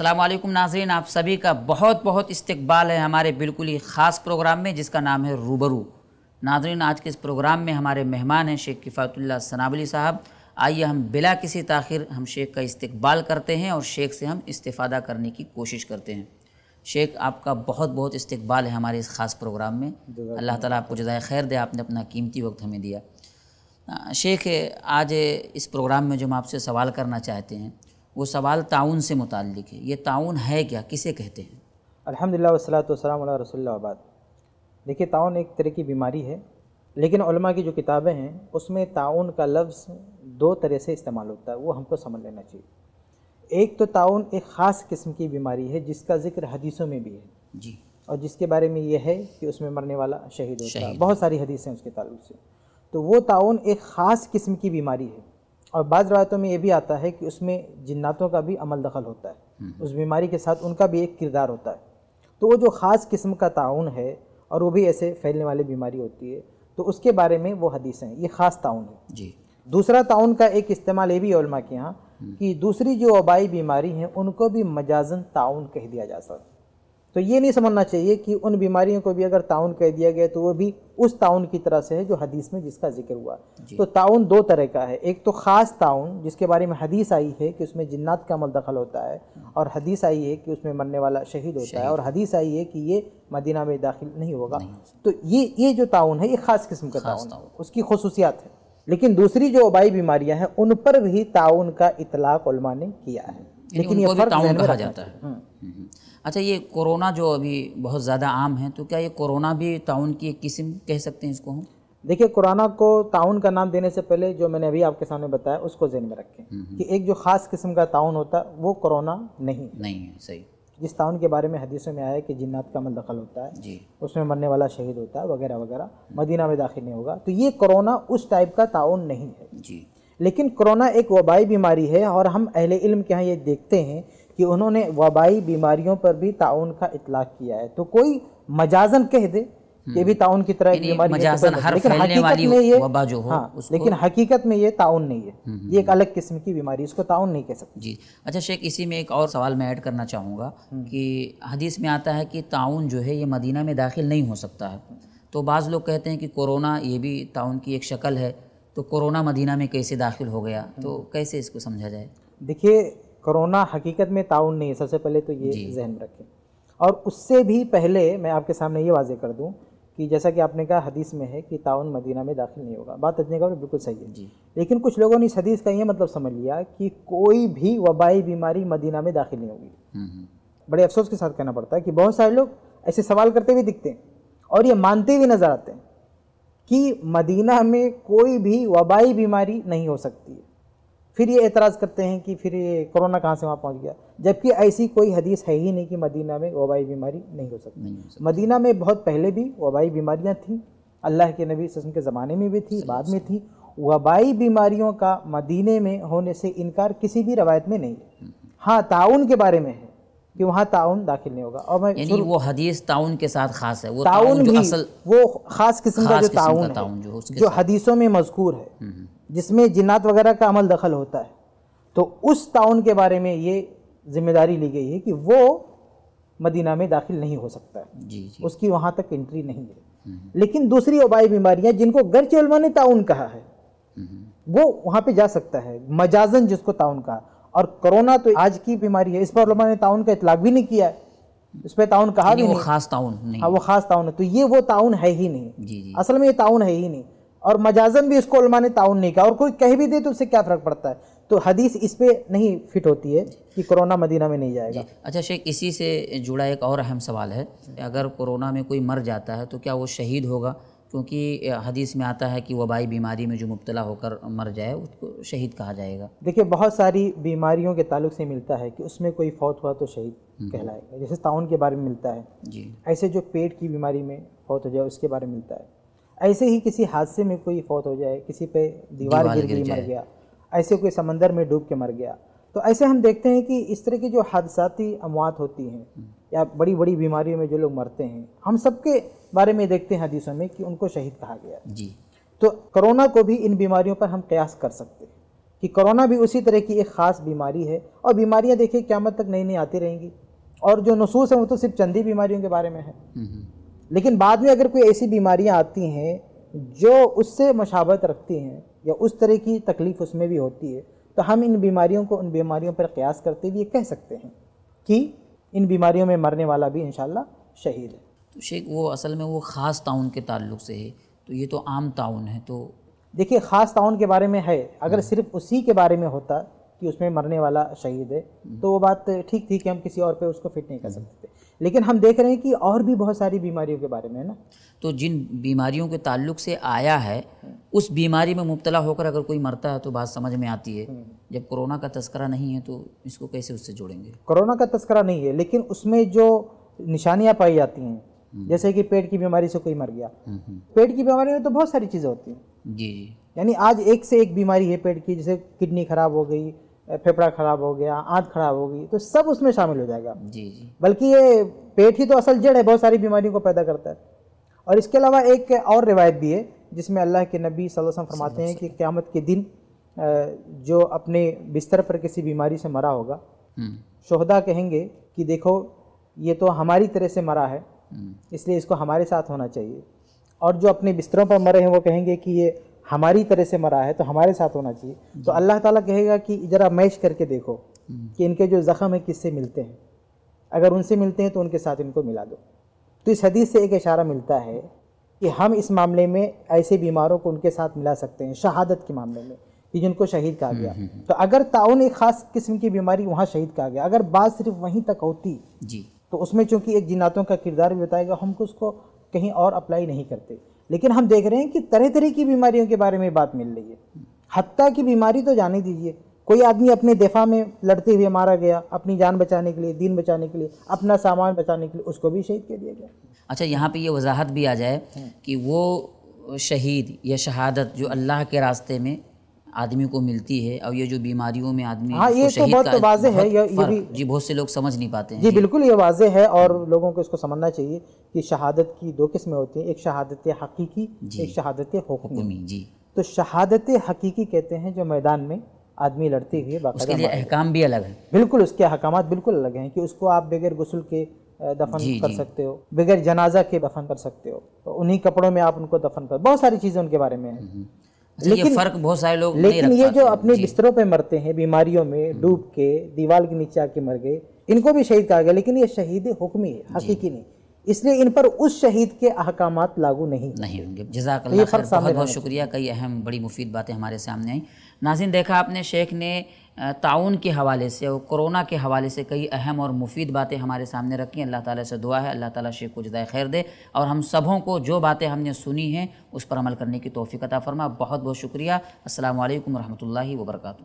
अल्लाम नाजरीन आप सभी का बहुत बहुत इस्तकबाल है हमारे बिल्कुल ही ख़ास प्रोग्राम में जिसका नाम है रूबरू नाजरीन आज के इस प्रोग्राम में हमारे मेहमान हैं शेख किफ़ातुल्ला सनावली साहब आइए हम बिला किसी ताखिर हम शेख का इस्तकबाल करते हैं और शेख से हम इस्तादा करने की कोशिश करते हैं शेख आपका बहुत बहुत इस्तकबाल है हमारे इस ख़ास प्रोग्राम में अल्लाह ताला आपको जदाय खैर दे आपने अपना कीमती वक्त हमें दिया शेख आज इस प्रोग्राम में जो हम आपसे सवाल करना चाहते हैं वो सवाल ताउन से मुतल है ये ताउन है क्या किसे कहते हैं अलहमदिल्ला वसलात वसलाम रसोल्लाबाद देखिए ताउन एक तरह की बीमारी है लेकिन की जो किताबें हैं उसमें ताउन का लफ्ज़ दो तरह से इस्तेमाल होता है वो हमको समझ लेना चाहिए एक तो ताउन एक ख़ास किस्म की बीमारी है जिसका जिक्र हदीसों में भी है जी और जिसके बारे में यह है कि उसमें मरने वाला शहीद होता है बहुत सारी हदीसें उसके ताल्लुक से तो वो ताउन एक ख़ास किस्म की बीमारी है और बाद रवायतों में ये भी आता है कि उसमें जिन्नातों का भी अमल दखल होता है हम्म। उस बीमारी के साथ उनका भी एक किरदार होता है तो वो जो ख़ास किस्म का ताउन है और वो भी ऐसे फैलने वाली बीमारी होती है तो उसके बारे में वो हदीस हैं ये ख़ास ताउन है जी दूसरा ताउन का एक इस्तेमाल ये भी है के यहाँ हम्म। कि दूसरी जो वबाई बीमारी हैं उनको भी मजाजन ताउन कह दिया जा सकता तो ये नहीं समझना चाहिए कि उन बीमारियों को भी अगर ताउन कह दिया गया तो वो भी उस ताउन की तरह से है जो हदीस में जिसका जिक्र हुआ तो ताउन दो तरह का है एक तो ख़ास ताउन जिसके बारे में हदीस आई है कि उसमें जिन्नात का अमल दखल होता है और हदीस आई है कि उसमें मरने वाला शहीद होता है और हदीस आई है कि ये मदीना में दाखिल नहीं होगा तो ये ये जो ताउन है ये ख़ास किस्म का ताउन है उसकी खसूसियात है लेकिन दूसरी जो वबाई बीमारियाँ हैं उन पर भी ताउन का इतलाक़ ने किया है लेकिन ये फ़र्क जाता है अच्छा ये कोरोना जो अभी बहुत ज़्यादा आम है तो क्या ये कोरोना भी ताउन की एक किस्म कह सकते हैं इसको हम देखिए कोरोना को ताउन का नाम देने से पहले जो मैंने अभी आपके सामने बताया उसको जेन में रखें हम्म, हम्म। कि एक जो ख़ास किस्म का ताउन होता है वो कोरोना नहीं नहीं है सही जिस ताउन के बारे में हदीसों में आया है कि जिन्नात का अमल दखल होता है जी उसमें मरने वाला शहीद होता है वगैरह वगैरह मदीना में दाखिल नहीं होगा तो ये कोरोना उस टाइप का ताउन नहीं है जी लेकिन कोरोना एक वबाई बीमारी है और हम अहले इल्म के यहाँ ये देखते हैं कि उन्होंने वबाई बीमारियों पर भी ताउन का इतलाक किया है तो कोई मजाजन कह दे ये हम्म। भी ताउन की तरह बीमारी तो मजाजन हर लेकिन हकीकत में ये वबा जो हो हाँ, लेकिन हकीकत में ये ताउन नहीं है हम्म, हम्म, ये एक अलग किस्म की बीमारी इसको ताउन नहीं कह सकते जी अच्छा शेख इसी में एक और सवाल मैं ऐड करना चाहूँगा कि हदीस में आता है कि ताउन जो है ये मदीना में दाखिल नहीं हो सकता है तो बाज़ लोग कहते हैं कि कोरोना ये भी ताउन की एक शक्ल है तो कोरोना मदीना में कैसे दाखिल हो गया तो कैसे इसको समझा जाए देखिए कोरोना हकीकत में ताउन नहीं है सबसे पहले तो ये जहन में रखें और उससे भी पहले मैं आपके सामने ये वाजे कर दूँ कि जैसा कि आपने कहा हदीस में है कि ताउन मदीना में दाखिल नहीं होगा बात अजने का बिल्कुल सही है जी लेकिन कुछ लोगों ने इस हदीस का ये मतलब समझ लिया कि कोई भी वबाई बीमारी मदीना में दाखिल नहीं होगी हम्म, हम्म। बड़े अफसोस के साथ कहना पड़ता है कि बहुत सारे लोग ऐसे सवाल करते हुए दिखते हैं और ये मानते हुए नज़र आते हैं कि मदीना में कोई भी वबाई बीमारी नहीं हो सकती है फिर ये एतराज़ करते हैं कि फिर ये कोरोना कहाँ से वहाँ पहुँच गया जबकि ऐसी कोई हदीस है ही नहीं कि मदीना में वबाई बीमारी नहीं हो सकती, मदीना में बहुत पहले भी वबाई बीमारियाँ थीं अल्लाह के नबी वसम के ज़माने में भी थी बाद में थी वबाई बीमारियों का मदीने में होने से इनकार किसी भी रवायत में नहीं है हम्म, हम्म। हाँ ताउन के बारे में है कि वहाँ ताउन दाखिल नहीं होगा और मैं यानी वो हदीस ताउन के साथ खास है वो ताउन, ताउन भी असल वो खास किस्म का जो ताउन जो हदीसों में मजकूर है हम्म, जिसमें जिन्नात वगैरह का अमल दखल होता है तो उस ताउन के बारे में ये जिम्मेदारी ली गई है कि वो मदीना में दाखिल नहीं हो सकता है जी जी। उसकी वहाँ तक एंट्री नहीं है हम्म। लेकिन दूसरी वबाई बीमारियाँ जिनको गर्चे ने ताउन कहा है हम्म। वो वहाँ पे जा सकता है मजाजन जिसको ताउन कहा और कोरोना तो आज की बीमारी है इस पर ने ताउन का इतलाक भी नहीं किया है उस पर ताउन कहा भी नहीं खास ताउन नहीं हाँ वो खास ताउन है तो ये वो ताउन है ही नहीं असल में ये ताउन है ही नहीं और मजाजन भी इसको उलमा ने ताउन नहीं कहा और कोई कह भी दे तो उससे क्या फ़र्क पड़ता है तो हदीस इस पर नहीं फिट होती है कि कोरोना मदीना में नहीं जाएगा अच्छा शेख इसी से जुड़ा एक और अहम सवाल है अगर कोरोना में कोई मर जाता है तो क्या वो शहीद होगा क्योंकि हदीस में आता है कि वबाई बीमारी में जो मुबतला होकर मर जाए उसको शहीद कहा जाएगा देखिए बहुत सारी बीमारियों के ताल्लुक से मिलता है कि उसमें कोई फौत हुआ तो शहीद हम्म। कहलाएगा जैसे ताउन के बारे में मिलता है जी ऐसे जो पेट की बीमारी में फौत हो जाए उसके बारे में मिलता है ऐसे ही किसी हादसे में कोई फौत हो जाए किसी पे दीवार, गिर गई मर गया ऐसे कोई समंदर में डूब के मर गया तो ऐसे हम देखते हैं कि इस तरह की जो हादसाती अमवात होती हैं या बड़ी बड़ी बीमारियों में जो लोग मरते हैं हम सबके बारे में देखते हैं हदीसों में कि उनको शहीद कहा गया जी तो कोरोना को भी इन बीमारियों पर हम कयास कर सकते हैं कि कोरोना भी उसी तरह की एक ख़ास बीमारी है और बीमारियां देखिए क्यामत तक नई नई आती रहेंगी और जो नसूस हैं वो तो सिर्फ चंदी बीमारियों के बारे में है हम्म, हम्म। लेकिन बाद में अगर कोई ऐसी बीमारियाँ आती हैं जो उससे मशावत रखती हैं या उस तरह की तकलीफ़ उसमें भी होती है तो हम इन बीमारियों को उन बीमारियों पर क्यास करते हुए कह सकते हैं कि इन बीमारियों में मरने वाला भी इन शहीद है तो शेख वो असल में वो ख़ास ताउन के ताल्लुक से है तो ये तो आम ताउन है तो देखिए ख़ास ताउन के बारे में है अगर हम्म। सिर्फ उसी के बारे में होता कि उसमें मरने वाला शहीद है हम्म। तो वो बात ठीक थी कि हम किसी और पे उसको फिट नहीं कर सकते थे लेकिन हम देख रहे हैं कि और भी बहुत सारी बीमारियों के बारे में है ना तो जिन बीमारियों के ताल्लुक से आया है उस बीमारी में मुबतला होकर अगर कोई मरता है तो बात समझ में आती है हम्म। जब कोरोना का तस्करा नहीं है तो इसको कैसे उससे जोड़ेंगे कोरोना का तस्करा नहीं है लेकिन उसमें जो निशानियाँ पाई जाती हैं हम्म। जैसे कि पेट की बीमारी से कोई मर गया पेट की बीमारी में तो बहुत सारी चीज़ें होती हैं जी जी यानी आज एक से एक बीमारी है पेट की जैसे किडनी खराब हो गई फेफड़ा खराब हो गया आंत खराब हो गई तो सब उसमें शामिल हो जाएगा जी जी बल्कि ये पेट ही तो असल जड़ है बहुत सारी बीमारियों को पैदा करता है और इसके अलावा एक और रिवायत भी है जिसमें अल्लाह के नबी वसल्लम फरमाते हैं कि क़्यामत के दिन जो अपने बिस्तर पर किसी बीमारी से मरा होगा हम्म। शहदा कहेंगे कि देखो ये तो हमारी तरह से मरा है हम्म। इसलिए इसको हमारे साथ होना चाहिए और जो अपने बिस्तरों पर मरे हैं वो कहेंगे कि ये हमारी तरह से मरा है तो हमारे साथ होना चाहिए तो अल्लाह ताला कहेगा कि ज़रा मैश करके देखो हम्म। कि इनके जो ज़ख़म है किससे मिलते हैं अगर उनसे मिलते हैं तो उनके साथ इनको मिला दो तो इस हदीस से एक इशारा मिलता है कि हम इस मामले में ऐसे बीमारों को उनके साथ मिला सकते हैं शहादत के मामले में कि जिनको शहीद कहा हम्म, गया हम्म, तो अगर ताउन एक ख़ास किस्म की बीमारी वहाँ शहीद कहा गया अगर बात सिर्फ वहीं तक होती जी तो उसमें चूँकि एक जिनातों का किरदार भी बताएगा हमको उसको कहीं और अप्लाई नहीं करते लेकिन हम देख रहे हैं कि तरह तरह की बीमारियों के बारे में बात मिल रही है हत्या की बीमारी तो जाने दीजिए कोई आदमी अपने दफा में लड़ते हुए मारा गया अपनी जान बचाने के लिए दीन बचाने के लिए अपना सामान बचाने के लिए उसको भी शहीद कर दिया गया अच्छा यहाँ पे ये वजाहत भी आ जाए हम्म। कि वो शहीद या शहादत जो अल्लाह के रास्ते में आदमी को मिलती है और ये जो बीमारियों में आदमी हाँ ये तो बहुत तो है ये, ये भी जी बहुत से लोग समझ नहीं पाते हैं जी बिल्कुल ये वाजे है और लोगों को इसको समझना चाहिए कि शहादत की दो किस्में होती हैं एक शहादत हकीकी एक शहादत हुकूमी जी तो शहादत हकीकी कहते हैं जो मैदान में आदमी लड़ते हुए उसके लिए अहकाम भी अलग है बिल्कुल उसके अहकाम बिल्कुल अलग हैं कि उसको आप बगैर गसल के दफन जी, कर जी। सकते हो बगैर जनाजा के दफन कर सकते हो तो उन्हीं कपड़ों में आप उनको दफन कर बहुत सारी चीज़ें उनके बारे में है हम्म, हम्म। अच्छा, लेकिन फर्क बहुत सारे लोग लेकिन ये जो अपने बिस्तरों पे मरते हैं बीमारियों में हम्म। डूब के दीवार के नीचे आके मर गए इनको भी शहीद कहा गया लेकिन ये शहीद हुक्मी है हकीकी नहीं इसलिए इन पर उस शहीद के अहकाम लागू नहीं नहीं होंगे जजाक बहुत बहुत, बहुत शुक्रिया कई अहम बड़ी मुफीद बातें हमारे सामने आई नाजिन देखा आपने शेख ने ताउन के हवाले से और कोरोना के हवाले से कई अहम और मुफीद बातें हमारे सामने रखी अल्लाह ताला से दुआ है अल्लाह ताला शेख को जदाय खैर दे और हम सबों को जो बातें हमने सुनी हैं उस पर अमल करने की तोफ़ी अता फ़रमा बहुत बहुत शुक्रिया असल वरहमल वर्का